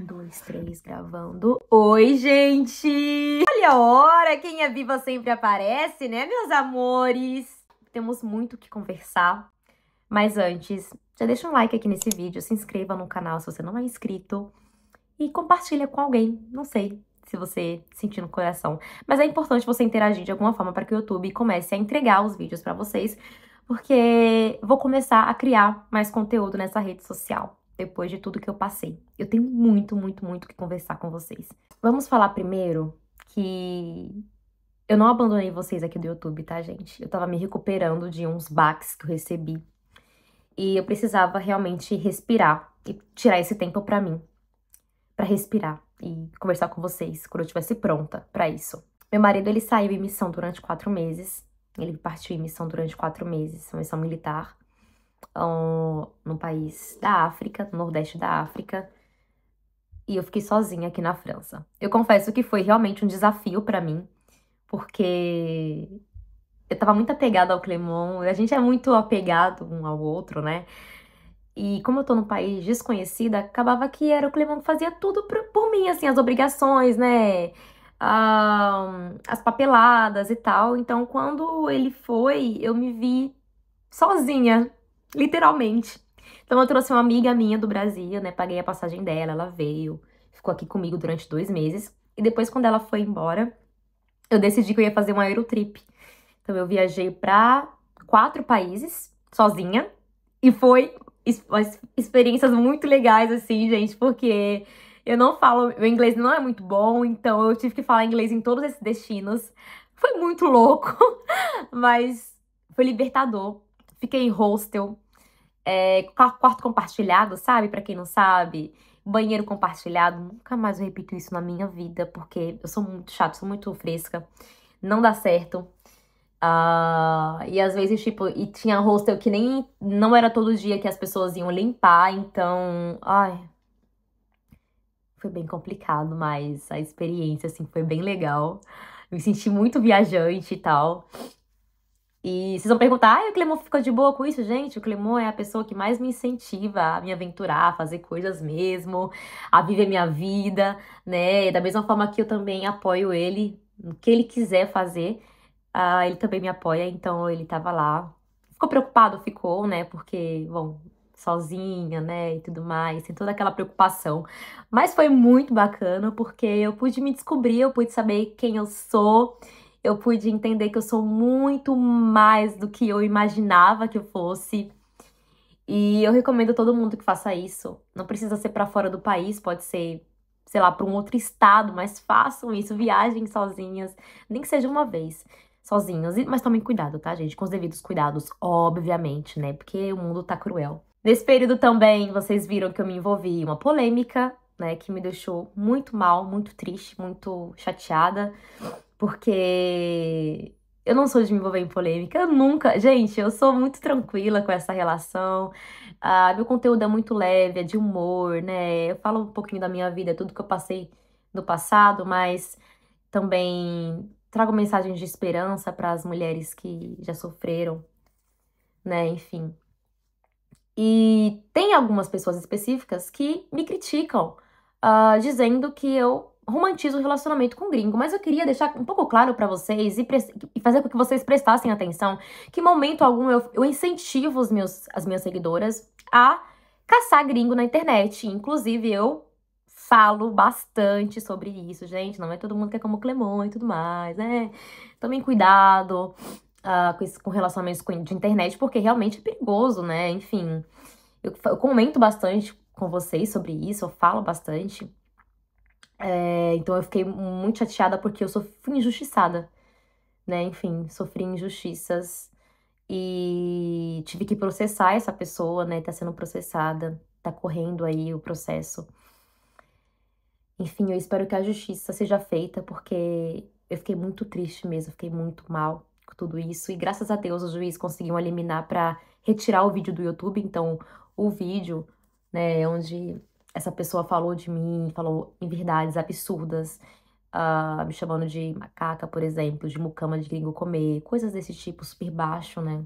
Um, dois, três, gravando. Oi, gente! Olha a hora! Quem é viva sempre aparece, né, meus amores? Temos muito o que conversar. Mas antes, já deixa um like aqui nesse vídeo, se inscreva no canal se você não é inscrito e compartilha com alguém, não sei se você sentir no coração. Mas é importante você interagir de alguma forma para que o YouTube comece a entregar os vídeos para vocês, porque vou começar a criar mais conteúdo nessa rede social depois de tudo que eu passei. Eu tenho muito, muito, muito que conversar com vocês. Vamos falar primeiro que eu não abandonei vocês aqui do YouTube, tá, gente? Eu tava me recuperando de uns baques que eu recebi. E eu precisava realmente respirar e tirar esse tempo para mim, para respirar e conversar com vocês quando eu estivesse pronta para isso. Meu marido, ele saiu em missão durante quatro meses. Ele partiu em missão durante quatro meses, uma missão militar país da África, no Nordeste da África, e eu fiquei sozinha aqui na França. Eu confesso que foi realmente um desafio para mim, porque eu tava muito apegada ao Clemon, a gente é muito apegado um ao outro, né? E como eu tô num país desconhecido, acabava que era o Clemon que fazia tudo por, por mim, assim, as obrigações, né? as papeladas e tal. Então, quando ele foi, eu me vi sozinha, literalmente. Então eu trouxe uma amiga minha do Brasil, né? Paguei a passagem dela, ela veio, ficou aqui comigo durante dois meses. E depois, quando ela foi embora, eu decidi que eu ia fazer uma Aerotrip. Então eu viajei para quatro países sozinha. E foi experiências muito legais, assim, gente, porque eu não falo, meu inglês não é muito bom, então eu tive que falar inglês em todos esses destinos. Foi muito louco, mas foi libertador. Fiquei em hostel, é, quarto compartilhado, sabe? Para quem não sabe, banheiro compartilhado. Nunca mais eu repito isso na minha vida, porque eu sou muito chata, sou muito fresca. Não dá certo. Uh, e às vezes, tipo, e tinha hostel que nem. Não era todo dia que as pessoas iam limpar, então. Ai. Foi bem complicado, mas a experiência, assim, foi bem legal. Me senti muito viajante e tal. E vocês vão perguntar, ah, o Clemon ficou de boa com isso, gente? O Clemon é a pessoa que mais me incentiva a me aventurar, a fazer coisas mesmo, a viver minha vida, né? E da mesma forma que eu também apoio ele no que ele quiser fazer, uh, ele também me apoia, então ele tava lá. Ficou preocupado, ficou, né? Porque, bom, sozinha, né, e tudo mais, tem toda aquela preocupação. Mas foi muito bacana porque eu pude me descobrir, eu pude saber quem eu sou eu pude entender que eu sou muito mais do que eu imaginava que eu fosse. E eu recomendo a todo mundo que faça isso. Não precisa ser para fora do país, pode ser, sei lá, para um outro estado, mas façam isso, viajem sozinhas, nem que seja uma vez, sozinhas. Mas tomem cuidado, tá, gente? Com os devidos cuidados, obviamente, né? Porque o mundo tá cruel. Nesse período também, vocês viram que eu me envolvi em uma polêmica, né, que me deixou muito mal, muito triste, muito chateada porque eu não sou de me envolver em polêmica, eu nunca. Gente, eu sou muito tranquila com essa relação. Ah, meu conteúdo é muito leve, é de humor, né? Eu falo um pouquinho da minha vida, tudo que eu passei no passado, mas também trago mensagens de esperança para as mulheres que já sofreram, né? Enfim. E tem algumas pessoas específicas que me criticam, ah, dizendo que eu romantiza o relacionamento com o gringo, mas eu queria deixar um pouco claro para vocês e, e, fazer com que vocês prestassem atenção que, momento algum, eu, eu incentivo os meus, as minhas seguidoras a caçar gringo na internet. Inclusive, eu falo bastante sobre isso, gente. Não é todo mundo que é como Clemon e tudo mais, né? Tomem cuidado uh, com, esse, com relacionamentos de internet, porque realmente é perigoso, né? Enfim, eu, eu comento bastante com vocês sobre isso, eu falo bastante. É, então eu fiquei muito chateada porque eu sofri injustiçada, né? Enfim, sofri injustiças e tive que processar essa pessoa, né? Tá sendo processada, tá correndo aí o processo. Enfim, eu espero que a justiça seja feita porque eu fiquei muito triste mesmo, fiquei muito mal com tudo isso e graças a Deus o juiz conseguiu eliminar para retirar o vídeo do YouTube, então o vídeo, né, onde essa pessoa falou de mim, falou em verdades absurdas, uh, me chamando de macaca, por exemplo, de mucama de gringo comer, coisas desse tipo, super baixo, né?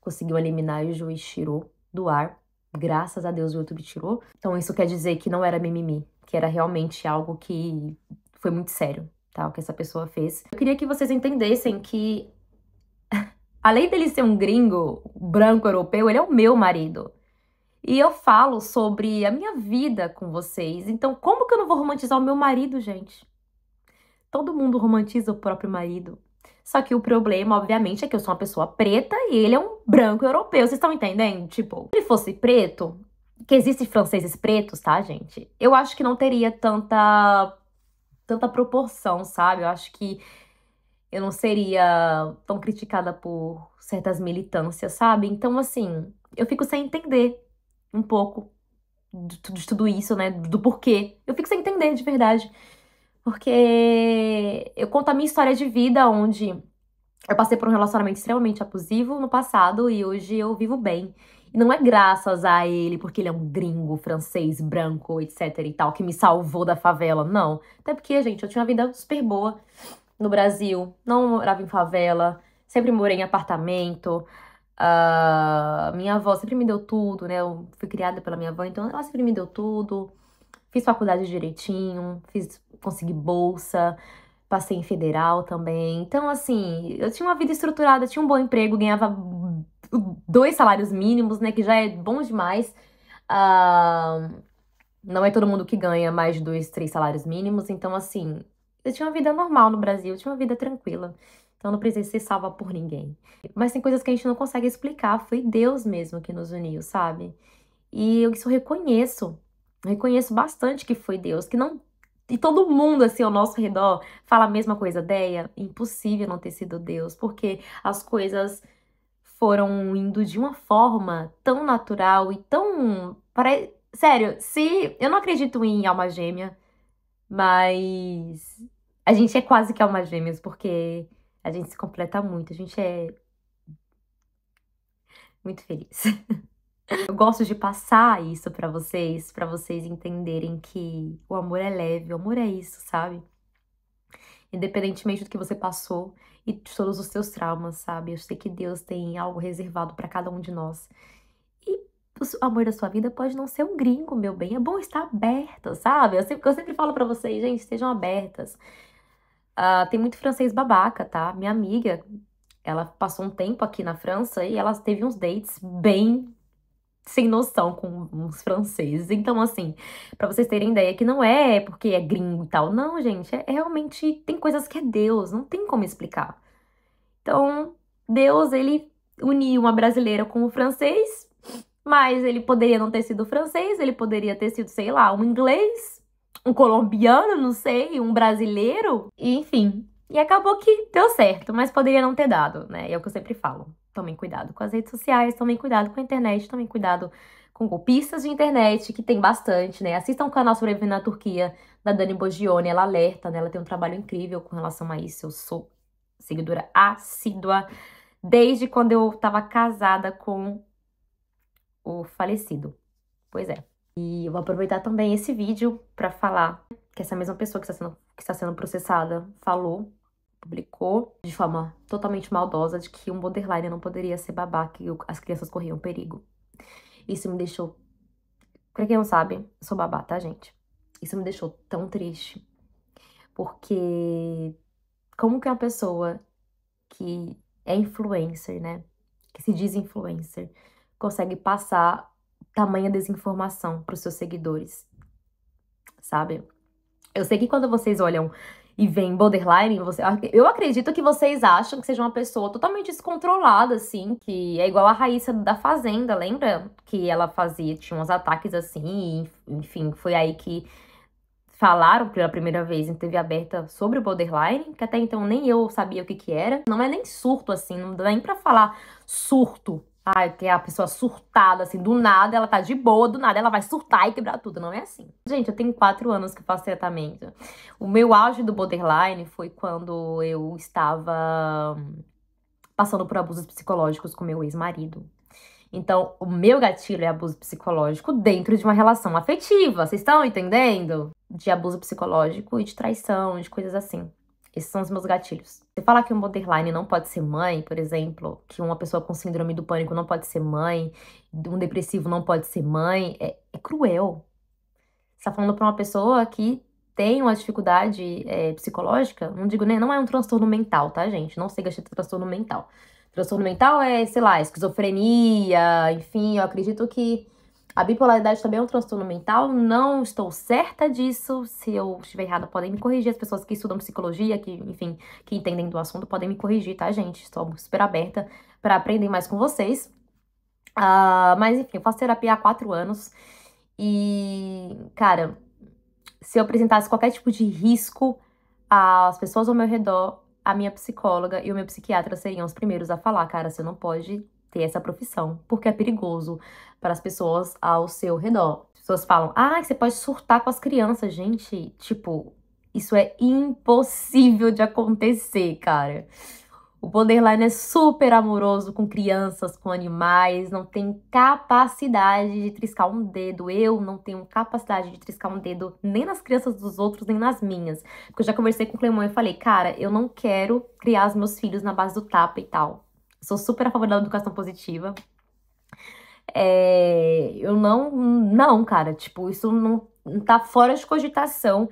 Conseguiu eliminar e o juiz tirou do ar. Graças a Deus o YouTube tirou. Então isso quer dizer que não era mimimi, que era realmente algo que foi muito sério, tá? O que essa pessoa fez. Eu queria que vocês entendessem que além dele ser um gringo branco europeu, ele é o meu marido. E eu falo sobre a minha vida com vocês. Então, como que eu não vou romantizar o meu marido, gente? Todo mundo romantiza o próprio marido. Só que o problema, obviamente, é que eu sou uma pessoa preta e ele é um branco europeu. Vocês estão entendendo? Tipo, se ele fosse preto, que existem franceses pretos, tá, gente? Eu acho que não teria tanta tanta proporção, sabe? Eu acho que eu não seria tão criticada por certas militâncias, sabe? Então, assim, eu fico sem entender um pouco de, tudo isso, né? Do porquê. Eu fico sem entender, de verdade. Porque eu conto a minha história de vida, onde eu passei por um relacionamento extremamente abusivo no passado e hoje eu vivo bem. E não é graças a ele, porque ele é um gringo, francês, branco, etc e tal, que me salvou da favela. Não. Até porque, gente, eu tinha uma vida super boa no Brasil. Não morava em favela, sempre morei em apartamento. Uh, minha avó sempre me deu tudo, né? Eu fui criada pela minha avó, então ela sempre me deu tudo. Fiz faculdade direitinho, fiz, consegui bolsa, passei em federal também. Então, assim, eu tinha uma vida estruturada, tinha um bom emprego, ganhava dois salários mínimos, né? Que já é bom demais. Uh, não é todo mundo que ganha mais de dois, três salários mínimos. Então, assim, eu tinha uma vida normal no Brasil, eu tinha uma vida tranquila. Então não precisa ser salva por ninguém. Mas tem coisas que a gente não consegue explicar, foi Deus mesmo que nos uniu, sabe? E eu isso reconheço, reconheço bastante que foi Deus, que não e todo mundo assim ao nosso redor fala a mesma coisa, ideia, impossível não ter sido Deus, porque as coisas foram indo de uma forma tão natural e tão pare... sério, se eu não acredito em alma gêmea, mas a gente é quase que alma gêmeas, porque a gente se completa muito, a gente é muito feliz. Eu gosto de passar isso para vocês, para vocês entenderem que o amor é leve, o amor é isso, sabe? Independentemente do que você passou e de todos os seus traumas, sabe? Eu sei que Deus tem algo reservado para cada um de nós. E o amor da sua vida pode não ser um gringo, meu bem. É bom estar aberta, sabe? Eu sempre, eu sempre falo para vocês, gente, estejam abertas. Uh, tem muito francês babaca, tá? Minha amiga, ela passou um tempo aqui na França e ela teve uns dates bem sem noção com uns franceses. Então, assim, para vocês terem ideia que não é porque é gringo e tal. Não, gente, é, é realmente tem coisas que é Deus, não tem como explicar. Então, Deus, ele uniu uma brasileira com o francês, mas ele poderia não ter sido francês, ele poderia ter sido, sei lá, um inglês, um colombiano, não sei, um brasileiro, e, enfim. E acabou que deu certo, mas poderia não ter dado, né? É o que eu sempre falo. Tomem cuidado com as redes sociais, tomem cuidado com a internet, tomem cuidado com golpistas de internet, que tem bastante, né? Assistam o canal Sobrevivendo na Turquia, da Dani Bogione, ela alerta, né? Ela tem um trabalho incrível com relação a isso. Eu sou seguidora assídua desde quando eu estava casada com o falecido. Pois é. E eu vou aproveitar também esse vídeo para falar que essa mesma pessoa que está sendo, que está sendo processada falou, publicou de forma totalmente maldosa de que um borderline não poderia ser babá, que as crianças corriam perigo. Isso me deixou. Pra quem não sabe, eu sou babá, tá, gente? Isso me deixou tão triste. Porque como que uma pessoa que é influencer, né? Que se diz influencer, consegue passar tamanha desinformação para os seus seguidores, sabe? Eu sei que quando vocês olham e veem borderline, você, eu acredito que vocês acham que seja uma pessoa totalmente descontrolada, assim, que é igual a Raíssa da Fazenda, lembra? Que ela fazia, tinha uns ataques assim, e, enfim, foi aí que falaram pela primeira vez em TV aberta sobre o borderline, que até então nem eu sabia o que que era. Não é nem surto, assim, não dá nem pra falar surto, Ai, que a pessoa surtada, assim, do nada, ela tá de boa, do nada ela vai surtar e quebrar tudo. Não é assim. Gente, eu tenho quatro anos que faço tratamento. O meu auge do borderline foi quando eu estava hum, passando por abusos psicológicos com meu ex-marido. Então, o meu gatilho é abuso psicológico dentro de uma relação afetiva. Vocês estão entendendo? De abuso psicológico e de traição, de coisas assim. Esses são os meus gatilhos. Você falar que um borderline não pode ser mãe, por exemplo, que uma pessoa com síndrome do pânico não pode ser mãe, um depressivo não pode ser mãe, é, é cruel. Você tá falando pra uma pessoa que tem uma dificuldade é, psicológica, não digo nem, não é um transtorno mental, tá, gente? Não chega a ser transtorno mental. Transtorno mental é, sei lá, esquizofrenia, enfim, eu acredito que a bipolaridade também é um transtorno mental, não estou certa disso. Se eu estiver errada, podem me corrigir. As pessoas que estudam psicologia, que, enfim, que entendem do assunto, podem me corrigir, tá, gente? Estou super aberta para aprender mais com vocês. Uh, mas, enfim, eu faço terapia há quatro anos. E, cara, se eu apresentasse qualquer tipo de risco às pessoas ao meu redor, a minha psicóloga e o meu psiquiatra seriam os primeiros a falar, cara, você não pode ter essa profissão, porque é perigoso para as pessoas ao seu redor. As pessoas falam, ah, você pode surtar com as crianças, gente. Tipo, isso é impossível de acontecer, cara. O borderline é super amoroso com crianças, com animais, não tem capacidade de triscar um dedo. Eu não tenho capacidade de triscar um dedo nem nas crianças dos outros, nem nas minhas. Porque eu já conversei com o Clemão e falei, cara, eu não quero criar os meus filhos na base do tapa e tal. Sou super a favor da educação positiva. É, eu não. Não, cara. Tipo, isso não, não tá fora de cogitação.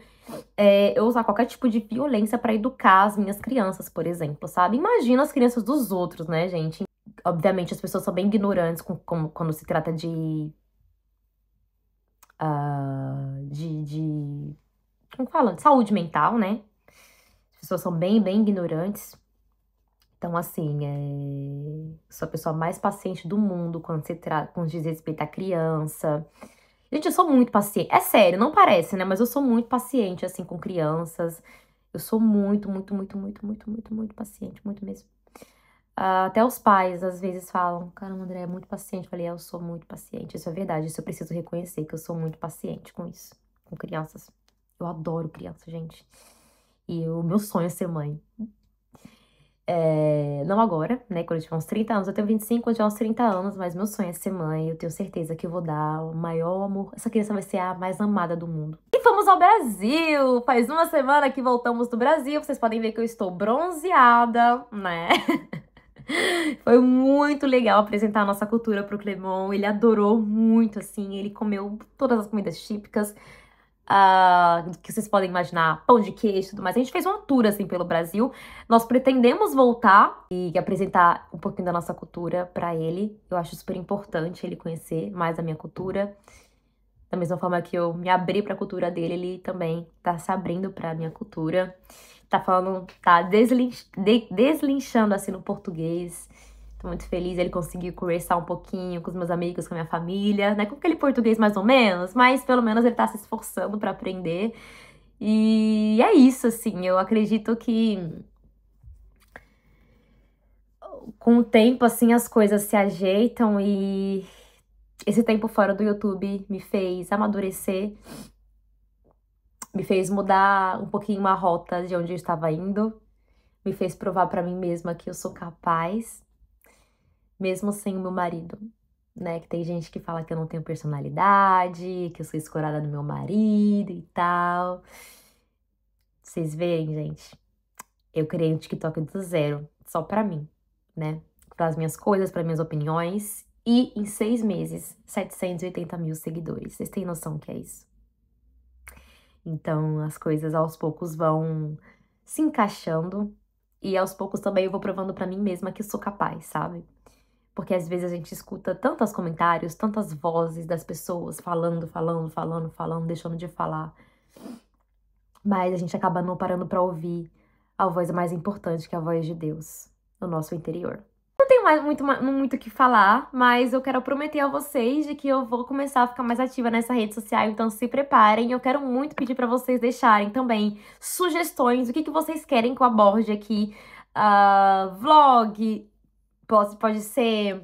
É, eu usar qualquer tipo de violência para educar as minhas crianças, por exemplo, sabe? Imagina as crianças dos outros, né, gente? Obviamente, as pessoas são bem ignorantes com, com, quando se trata de. Uh, de, de. Como fala? De saúde mental, né? As pessoas são bem, bem ignorantes. Então, assim, é... sou a pessoa mais paciente do mundo quando se trata, quando diz respeito à criança. Gente, eu sou muito paciente. É sério, não parece, né? Mas eu sou muito paciente, assim, com crianças. Eu sou muito, muito, muito, muito, muito, muito, muito paciente, muito mesmo. Uh, até os pais às vezes falam: Caramba, André, é muito paciente. Eu falei: é, Eu sou muito paciente. Isso é verdade. Isso eu preciso reconhecer que eu sou muito paciente com isso, com crianças. Eu adoro criança, gente. E o meu sonho é ser mãe. É, não agora, né? Quando eu tiver uns 30 anos, eu tenho 25, quando eu tiver uns 30 anos, mas meu sonho é ser mãe. Eu tenho certeza que eu vou dar o maior amor. Essa criança vai ser a mais amada do mundo. E fomos ao Brasil! Faz uma semana que voltamos do Brasil. Vocês podem ver que eu estou bronzeada, né? Foi muito legal apresentar a nossa cultura pro Clemon. Ele adorou muito, assim. Ele comeu todas as comidas típicas. Uh, que vocês podem imaginar, pão de queijo e tudo mais. A gente fez uma tour assim pelo Brasil. Nós pretendemos voltar e apresentar um pouquinho da nossa cultura para ele. Eu acho super importante ele conhecer mais a minha cultura. Da mesma forma que eu me abri para a cultura dele, ele também tá se abrindo para a minha cultura. Tá falando, tá de, deslinchando assim no português. Tô muito feliz, ele conseguiu conversar um pouquinho com os meus amigos, com a minha família, né? Com aquele português mais ou menos, mas pelo menos ele tá se esforçando para aprender. E é isso, assim, eu acredito que com o tempo, assim, as coisas se ajeitam e esse tempo fora do YouTube me fez amadurecer, me fez mudar um pouquinho a rota de onde eu estava indo, me fez provar para mim mesma que eu sou capaz mesmo sem o meu marido. Né, que tem gente que fala que eu não tenho personalidade, que eu sou escorada do meu marido e tal. Vocês veem, gente? Eu criei um TikTok do zero, só pra mim, né? Para as minhas coisas, para minhas opiniões. E em seis meses, 780 mil seguidores. Vocês têm noção que é isso? Então, as coisas aos poucos vão se encaixando. E aos poucos também eu vou provando para mim mesma que sou capaz, sabe? Porque às vezes a gente escuta tantos comentários, tantas vozes das pessoas falando, falando, falando, falando, deixando de falar. Mas a gente acaba não parando para ouvir a voz mais importante, que é a voz de Deus, no nosso interior. Não tenho mais muito muito que falar, mas eu quero prometer a vocês de que eu vou começar a ficar mais ativa nessa rede social, então se preparem. Eu quero muito pedir para vocês deixarem também sugestões, o que, que vocês querem que eu aborde aqui, uh, vlog, Pode, pode ser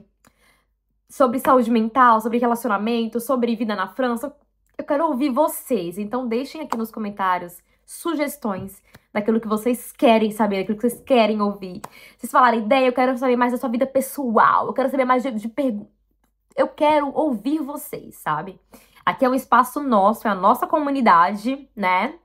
sobre saúde mental, sobre relacionamento, sobre vida na França. Eu quero ouvir vocês, então deixem aqui nos comentários sugestões daquilo que vocês querem saber, daquilo que vocês querem ouvir. Vocês falarem ideia, eu quero saber mais da sua vida pessoal, eu quero saber mais de, de perguntas. Eu quero ouvir vocês, sabe? Aqui é um espaço nosso, é a nossa comunidade, né?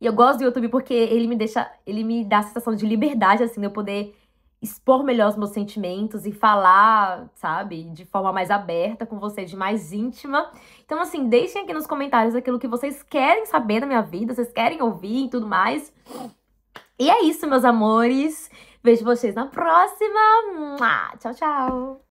E eu gosto do YouTube porque ele me deixa, ele me dá a sensação de liberdade, assim, de eu poder expor melhor os meus sentimentos e falar, sabe, de forma mais aberta com vocês, de mais íntima. Então, assim, deixem aqui nos comentários aquilo que vocês querem saber da minha vida, vocês querem ouvir e tudo mais. E é isso, meus amores. Vejo vocês na próxima. Tchau, tchau.